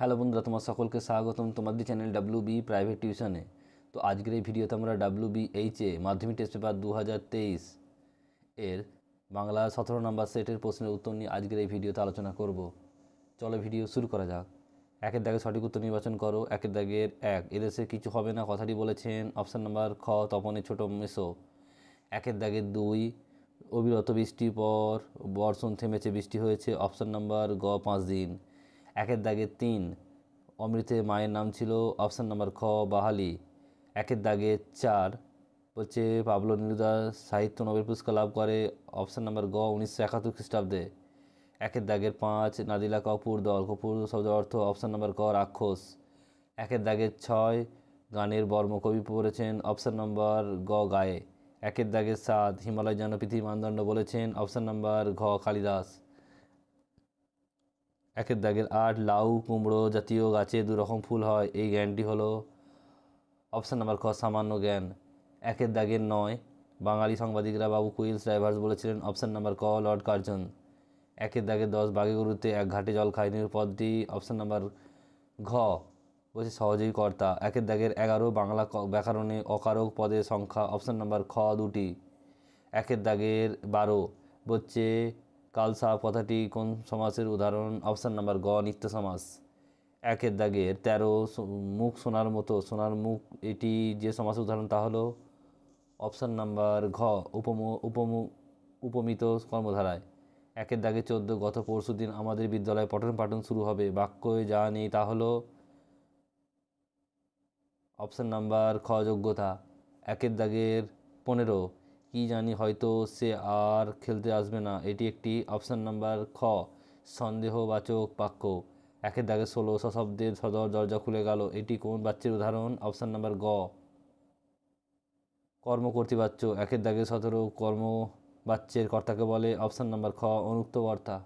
hello বন্ধুরা তোমার সকলকে স্বাগতম তোমাদের চ্যানেল ডাব্লু বি প্রাইভেট টিউশনে তো আজকের এই ভিডিওতে আমরা ডাব্লু বি এ মাধ্যমিক টেস্ট পেপার দু এর বাংলা সতেরো নম্বর সেটের প্রশ্নের উত্তর নিয়ে আজকের এই ভিডিওতে আলোচনা করব চলো ভিডিও শুরু করা যাক একের দাগে সঠিক উত্তর নির্বাচন করো একের দাগের এক এদেশে কিছু হবে না কথাটি বলেছেন অপশান নাম্বার খ তপনে ছোট মেসো একের দাগের দুই অবিরত বৃষ্টির পর বর্ষণ থেমেছে বৃষ্টি হয়েছে অপশান নাম্বার গ পাঁচ দিন একের দাগে তিন অমৃতের মায়ের নাম ছিল অপশান নাম্বার খ বাহালি একের দাগে চার বলছে পাবলো নিরুদা সাহিত্য নোবেল পুরস্কার লাভ করে অপশান নাম্বার গ উনিশশো একাত্তর খ্রিস্টাব্দে একের দাগের পাঁচ নাদিলা কপুর দল কপুর শব্দের অর্থ অপশান নাম্বার ক রাক্ষস একের দাগের ছয় গানের বর্ম কবি পড়েছেন অপশান নাম্বার গ গায়ে একের দাগের সাত হিমালয় পৃথিবী মানদণ্ড বলেছেন অপশান নাম্বার ঘ কালিদাস একের দাগের আট লাউ কুমড়ো জাতীয় গাছে দু রকম ফুল হয় এই জ্ঞানটি হলো অপশান নাম্বার খ সামান্য জ্ঞান একের দাগের নয় বাঙালি সাংবাদিকরা বাবু কুইলস ড্রাইভার্স বলেছিলেন অপশান নাম্বার ক লর্ড কার্জন একের দাগে দশ বাঘে গরুতে এক ঘাটে জল খায় পদটি অপশান নাম্বার ঘ বলছে সহজেই কর্তা একের দাগের এগারো বাংলা ব্যাকরণে অকারক পদের সংখ্যা অপশান নাম্বার খ দুটি একের দাগের বারো বলছে কালসা কথাটি কোন সমাসের উদাহরণ অপশান নাম্বার গ নিত্য সমাস একের দাগের তেরো মুখ সোনার মতো সোনার মুখ এটি যে সমাসের উদাহরণ তা হলো অপশান নাম্বার ঘ উপম উপম উপমিত কর্মধারায় একের দাগে চোদ্দো গত পরশু দিন আমাদের বিদ্যালয়ে পঠন পাঠন শুরু হবে বাক্যে যা নেই তা হল অপশান নাম্বার খ যোগ্যতা একের দাগের পনেরো কি জানি হয়তো সে আর খেলতে আসবে না এটি একটি অপশান নাম্বার খ সন্দেহবাচক বাক্য একের দাগে ষোলো সশব্দের সদর দরজা খুলে গেল এটি কোন বাচ্চের উদাহরণ অপশান নাম্বার গ কর্ম কর্তৃপাচ্য একের দাগে সতেরো কর্ম বাচ্চের কর্তাকে বলে অপশান নাম্বার খ অনুক্ত কর্তা